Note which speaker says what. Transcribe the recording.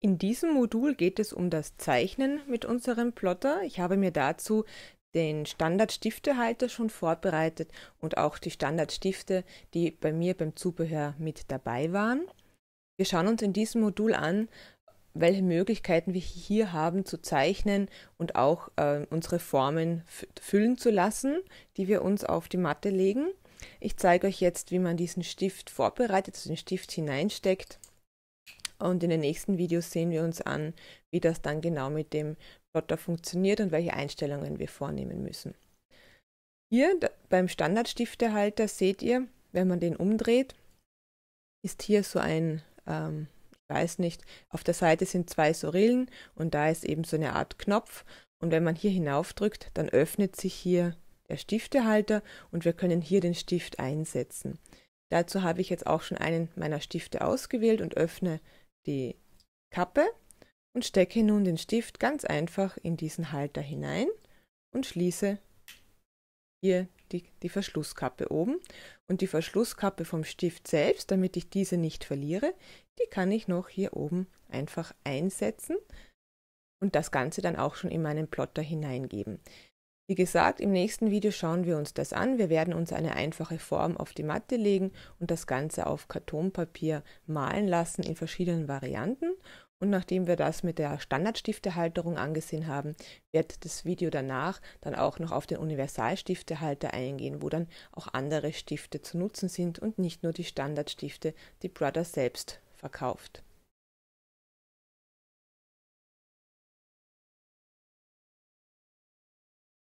Speaker 1: In diesem Modul geht es um das Zeichnen mit unserem Plotter. Ich habe mir dazu den Standard-Stiftehalter schon vorbereitet und auch die Standardstifte, die bei mir beim Zubehör mit dabei waren. Wir schauen uns in diesem Modul an, welche Möglichkeiten wir hier haben zu zeichnen und auch äh, unsere Formen füllen zu lassen, die wir uns auf die Matte legen. Ich zeige euch jetzt, wie man diesen Stift vorbereitet, also den Stift hineinsteckt und in den nächsten Videos sehen wir uns an, wie das dann genau mit dem Plotter funktioniert und welche Einstellungen wir vornehmen müssen. Hier beim Standardstiftehalter seht ihr, wenn man den umdreht, ist hier so ein, ähm, ich weiß nicht, auf der Seite sind zwei so und da ist eben so eine Art Knopf. Und wenn man hier hinaufdrückt, dann öffnet sich hier der Stiftehalter und wir können hier den Stift einsetzen. Dazu habe ich jetzt auch schon einen meiner Stifte ausgewählt und öffne die Kappe und stecke nun den Stift ganz einfach in diesen Halter hinein und schließe hier die, die Verschlusskappe oben. Und die Verschlusskappe vom Stift selbst, damit ich diese nicht verliere, die kann ich noch hier oben einfach einsetzen und das Ganze dann auch schon in meinen Plotter hineingeben. Wie gesagt, im nächsten Video schauen wir uns das an. Wir werden uns eine einfache Form auf die Matte legen und das Ganze auf Kartonpapier malen lassen in verschiedenen Varianten. Und nachdem wir das mit der Standardstiftehalterung angesehen haben, wird das Video danach dann auch noch auf den Universalstiftehalter eingehen, wo dann auch andere Stifte zu nutzen sind und nicht nur die Standardstifte, die Brother selbst verkauft.